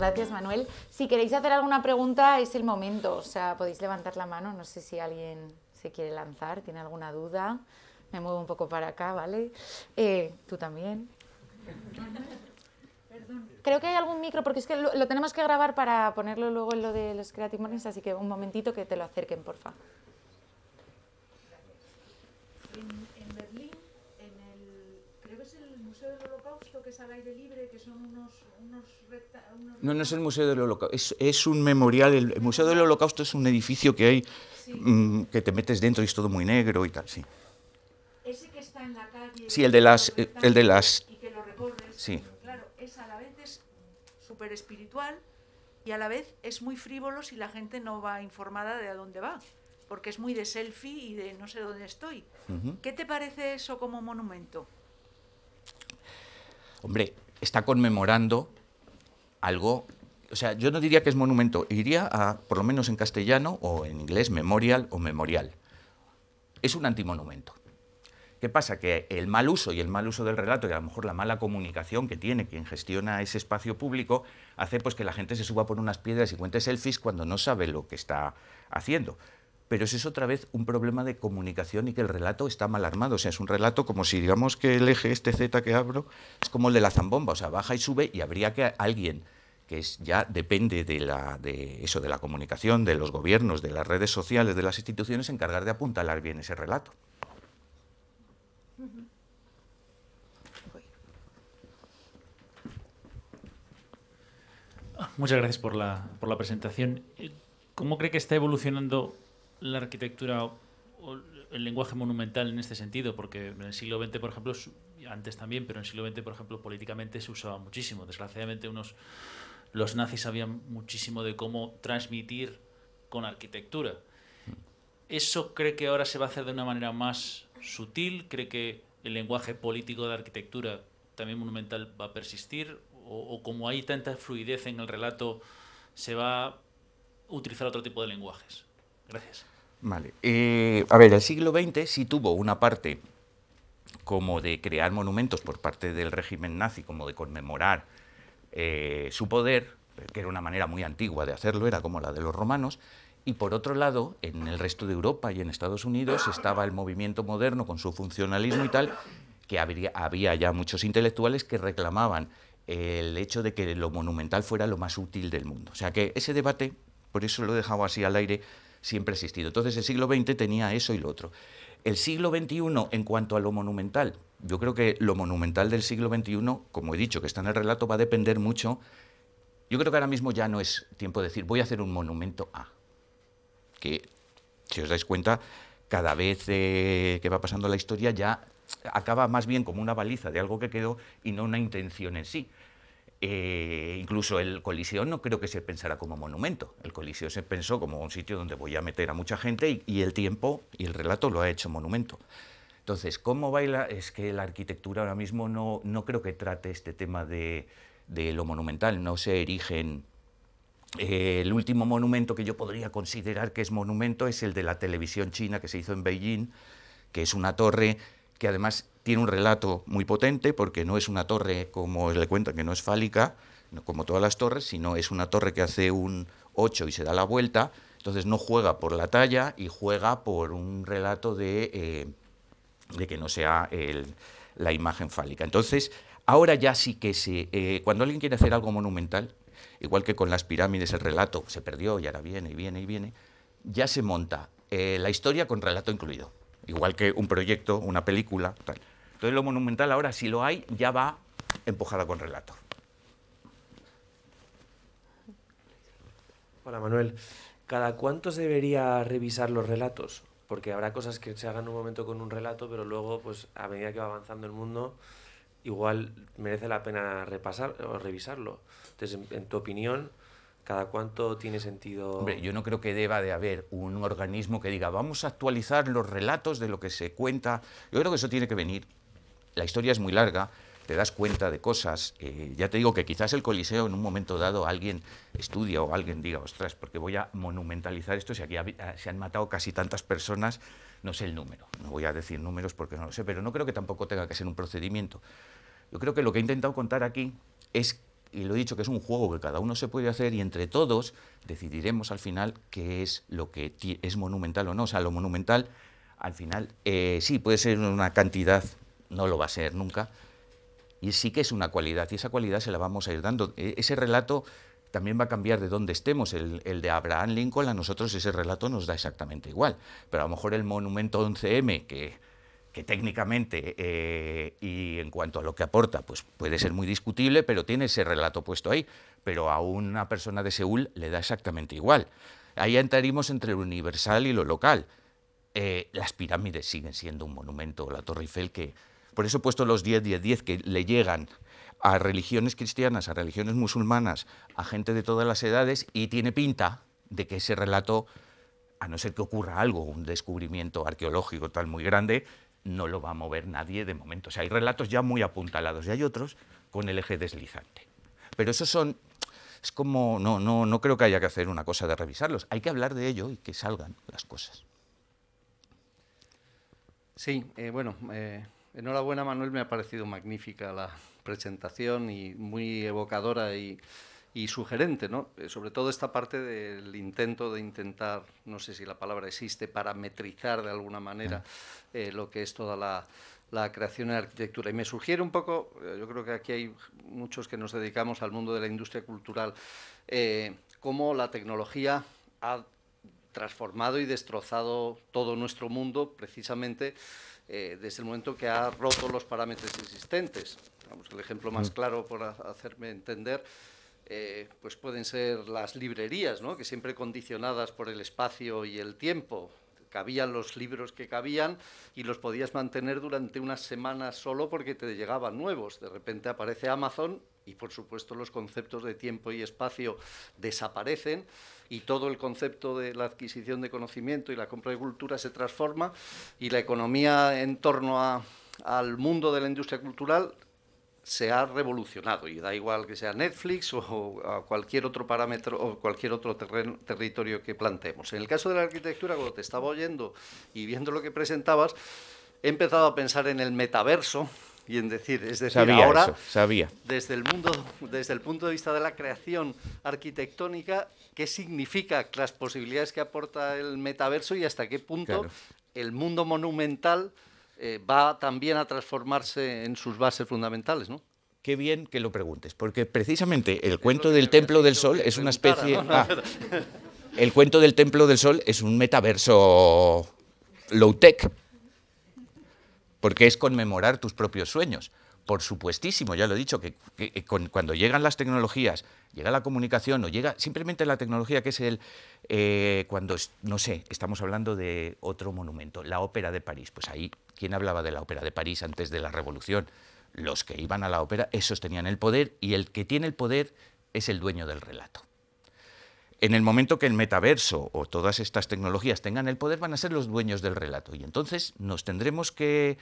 gracias, Manuel. Si queréis hacer alguna pregunta, es el momento. O sea, podéis levantar la mano. No sé si alguien se quiere lanzar, tiene alguna duda. Me muevo un poco para acá, ¿vale? Eh, tú también. Creo que hay algún micro, porque es que lo, lo tenemos que grabar para ponerlo luego en lo de los Creative Mornings, así que un momentito que te lo acerquen, porfa. es el Museo del Holocausto, que es al aire libre, que son unos... No, no es el Museo del Holocausto, es, un memorial. El, Museo del Holocausto es un edificio que hay, mm, que te metes dentro y es todo muy negro y tal, sí. Ese que está en la calle... Sí, el de las... Eh, el de las... Y que lo recorres. Sí. Claro, es a la vez es súper espiritual y a la vez es muy frívolo si la gente no va informada de a dónde va porque es muy de selfie y de no sé dónde estoy. ¿Qué te parece eso como monumento? hombre, está conmemorando algo. O sea, yo no diría que es monumento, iría a, por lo menos en castellano o en inglés, memorial o memorial. Es un antimonumento. ¿Qué pasa? Que el mal uso y el mal uso del relato y a lo mejor la mala comunicación que tiene quien gestiona ese espacio público hace pues que la gente se suba por unas piedras y cuente selfies cuando no sabe lo que está haciendo pero eso es otra vez un problema de comunicación y que el relato está mal armado. O sea, es un relato como si digamos que el eje este Z que abro es como el de la zambomba, o sea, baja y sube y habría que alguien que es, ya depende de, la, de eso, de la comunicación, de los gobiernos, de las redes sociales, de las instituciones, encargar de apuntalar bien ese relato. Muchas gracias por la, por la presentación. ¿Cómo cree que está evolucionando la arquitectura o el lenguaje monumental en este sentido? Porque en el siglo XX, por ejemplo, antes también, pero en el siglo XX, por ejemplo, políticamente se usaba muchísimo. Desgraciadamente, unos, los nazis sabían muchísimo de cómo transmitir con arquitectura. Mm. ¿Eso cree que ahora se va a hacer de una manera más sutil? ¿Cree que el lenguaje político de arquitectura, también monumental, va a persistir? o como hay tanta fluidez en el relato, se va a utilizar otro tipo de lenguajes? Vale. Eh, a ver, el siglo XX sí tuvo una parte como de crear monumentos por parte del régimen nazi, como de conmemorar eh, su poder, que era una manera muy antigua de hacerlo, era como la de los romanos, y por otro lado, en el resto de Europa y en Estados Unidos estaba el movimiento moderno con su funcionalismo y tal, que había ya muchos intelectuales que reclamaban el hecho de que lo monumental fuera lo más útil del mundo. O sea que ese debate, por eso lo he dejado así al aire, siempre ha existido. Entonces el siglo XX tenía eso y lo otro. El siglo XXI, en cuanto a lo monumental, yo creo que lo monumental del siglo XXI, como he dicho, que está en el relato, va a depender mucho. Yo creo que ahora mismo ya no es tiempo de decir, voy a hacer un monumento a. Que, si os dais cuenta, cada vez eh, que va pasando la historia ya acaba más bien como una baliza de algo que quedó y no una intención en sí. Eh, incluso el Coliseo no creo que se pensara como monumento. El Coliseo se pensó como un sitio donde voy a meter a mucha gente y, el tiempo y el relato lo ha hecho monumento. Entonces, ¿cómo baila? Es que la arquitectura ahora mismo no, no creo que trate este tema de, lo monumental. No se erigen. Eh, el último monumento que yo podría considerar que es monumento es el de la televisión china que se hizo en Beijing, que es una torre que además tiene un relato muy potente porque no es una torre, como le cuentan, que no es fálica, como todas las torres, sino es una torre que hace un 8 y se da la vuelta. Entonces no juega por la talla y juega por un relato de, eh, de que no sea la imagen fálica. Entonces, ahora ya sí que se... Eh, cuando alguien quiere hacer algo monumental, igual que con las pirámides el relato se perdió y ahora viene y viene y viene, ya se monta eh, la historia con relato incluido. Igual que un proyecto, una película, tal. Entonces lo monumental ahora, si lo hay, ya va empujada con relato. Hola Manuel, ¿cada cuánto se debería revisar los relatos? Porque habrá cosas que se hagan un momento con un relato, pero luego, pues a medida que va avanzando el mundo, igual merece la pena repasar o revisarlo. Entonces, en tu opinión, ¿Cada cuánto tiene sentido? Hombre, yo no creo que deba de haber un organismo que diga vamos a actualizar los relatos de lo que se cuenta. Yo creo que eso tiene que venir la historia es muy larga, te das cuenta de cosas. Eh, ya te digo que quizás el Coliseo en un momento dado alguien estudia o alguien diga, ostras, porque voy a monumentalizar esto si aquí ah, se han matado casi tantas personas, no sé el número, no voy a decir números porque no lo sé, pero no creo que tampoco tenga que ser un procedimiento. Yo creo que lo que he intentado contar aquí es, y lo he dicho, que es un juego que cada uno se puede hacer y entre todos decidiremos al final qué es lo que es monumental o no. O sea, lo monumental, al final, eh, sí, puede ser una cantidad no lo va a ser nunca, y sí que es una cualidad, y esa cualidad se la vamos a ir dando. E, ese relato también va a cambiar de donde estemos. El, de Abraham Lincoln a nosotros ese relato nos da exactamente igual, pero a lo mejor el monumento 11M, que, que técnicamente eh, y en cuanto a lo que aporta, pues puede ser muy discutible, pero tiene ese relato puesto ahí, pero a una persona de Seúl le da exactamente igual. Ahí entraríamos entre lo universal y lo local. Eh, las pirámides siguen siendo un monumento, la Torre Eiffel, que, por eso he puesto los 10, 10, 10 que le llegan a religiones cristianas, a religiones musulmanas, a gente de todas las edades y tiene pinta de que ese relato, a no ser que ocurra algo, un descubrimiento arqueológico tal muy grande, no lo va a mover nadie de momento. O sea, hay relatos ya muy apuntalados y hay otros con el eje deslizante. Pero esos son, es como, no, no, no creo que haya que hacer una cosa de revisarlos, hay que hablar de ello y que salgan las cosas. Sí, eh, bueno, eh, Enhorabuena, Manuel, me ha parecido magnífica la presentación y muy evocadora y, sugerente, ¿no? Eh, sobre todo esta parte del intento de intentar, no sé si la palabra existe, parametrizar de alguna manera eh, lo que es toda la, creación en arquitectura. Y me sugiere un poco, eh, yo creo que aquí hay muchos que nos dedicamos al mundo de la industria cultural, cómo la tecnología ha transformado y destrozado todo nuestro mundo precisamente eh, desde el momento que ha roto los parámetros existentes. Vamos, el ejemplo más mm. claro, por hacerme entender, eh, pues pueden ser las librerías, que siempre condicionadas por el espacio y el tiempo. Cabían los libros que cabían y los podías mantener durante unas semanas solo porque te llegaban nuevos. De repente aparece Amazon y por supuesto los conceptos de tiempo y espacio desaparecen y todo el concepto de la adquisición de conocimiento y la compra de cultura se transforma y la economía en torno al mundo de la industria cultural se ha revolucionado y da igual que sea Netflix o, cualquier otro parámetro o cualquier otro territorio que planteemos. En el caso de la arquitectura, cuando te estaba oyendo y viendo lo que presentabas, he empezado a pensar en el metaverso, y en decir. Es decir, ahora, sabía. Desde el, mundo, desde el punto de vista de la creación arquitectónica, ¿qué significa las posibilidades que aporta el metaverso y hasta qué punto el mundo monumental eh, va también a transformarse en sus bases fundamentales, ¿no? Qué bien que lo preguntes, porque precisamente el cuento del Templo del Sol es una especie... Ah, el cuento del Templo del Sol es un metaverso low-tech, porque es conmemorar tus propios sueños. Por supuestísimo, ya lo he dicho, que, cuando llegan las tecnologías, llega la comunicación o llega simplemente la tecnología, que es el, eh, cuando, no sé, estamos hablando de otro monumento, la Ópera de París. Pues ahí, ¿quién hablaba de la Ópera de París antes de la Revolución? Los que iban a la ópera, esos tenían el poder y el que tiene el poder es el dueño del relato. En el momento que el metaverso o todas estas tecnologías tengan el poder, van a ser los dueños del relato. Y entonces nos tendremos que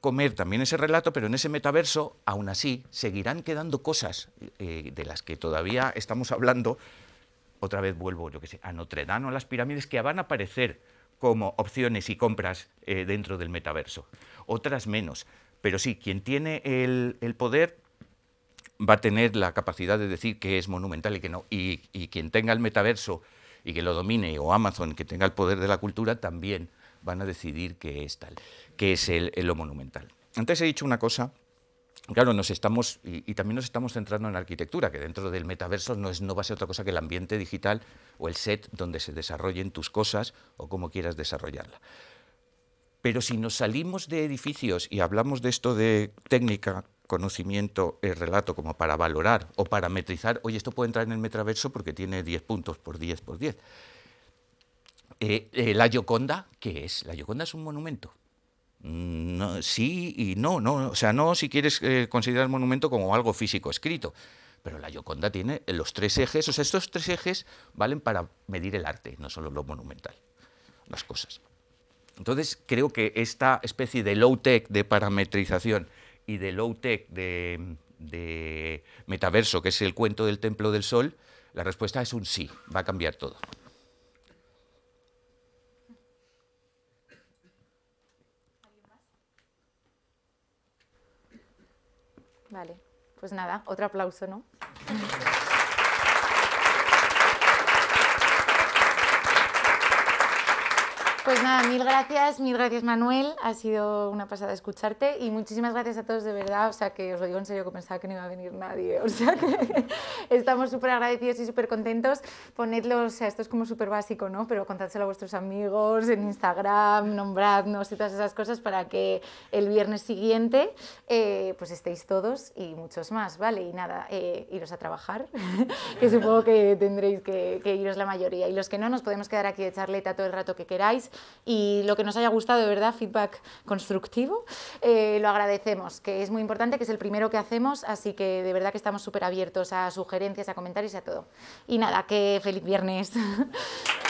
comer también ese relato, pero en ese metaverso, aún así, seguirán quedando cosas eh, de las que todavía estamos hablando. Otra vez vuelvo, yo que sé, a Notre Dame o a las pirámides que van a aparecer como opciones y compras eh, dentro del metaverso. Otras menos. Pero sí, quien tiene el poder va a tener la capacidad de decir que es monumental y que no. Y, quien tenga el metaverso y que lo domine, o Amazon, que tenga el poder de la cultura, también van a decidir qué es tal, que es lo monumental. Antes he dicho una cosa, claro, nos estamos, y, también nos estamos centrando en la arquitectura, que dentro del metaverso no, es, no va a ser otra cosa que el ambiente digital o el set donde se desarrollen tus cosas o cómo quieras desarrollarla. Pero si nos salimos de edificios y hablamos de esto de técnica, conocimiento, el relato, como para valorar o parametrizar, oye, esto puede entrar en el metaverso porque tiene 10 puntos por 10 por 10. Eh, eh, la Gioconda, ¿qué es? La Gioconda es un monumento. Mm, sí y no, no, o sea, no si quieres eh, considerar el monumento como algo físico escrito, pero la Gioconda tiene los tres ejes, o sea, estos tres ejes valen para medir el arte, no solo lo monumental, las cosas. Entonces, creo que esta especie de low-tech de parametrización y de low tech, de, metaverso, que es el cuento del templo del sol, la respuesta es un sí, va a cambiar todo. Vale, pues nada, otro aplauso, ¿no? Pues nada, mil gracias, mil gracias Manuel, ha sido una pasada escucharte y muchísimas gracias a todos de verdad, o sea que os lo digo en serio que pensaba que no iba a venir nadie, o sea que estamos súper agradecidos y súper contentos, ponedlos, o sea, esto es como súper básico, ¿no? Pero contádselo a vuestros amigos en Instagram, nombradnos y todas esas cosas para que el viernes siguiente eh, pues estéis todos y muchos más, ¿vale? Y nada, eh, iros a trabajar, que supongo que tendréis que iros la mayoría y los que no nos podemos quedar aquí de charleta todo el rato que queráis y lo que nos haya gustado, de verdad, feedback constructivo, eh, lo agradecemos, que es muy importante, que es el primero que hacemos, así que de verdad que estamos súper abiertos a sugerencias, a comentarios, y a todo. Y nada, que feliz viernes.